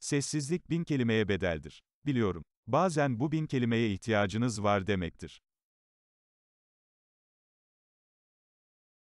Sessizlik bin kelimeye bedeldir. Biliyorum. Bazen bu bin kelimeye ihtiyacınız var demektir.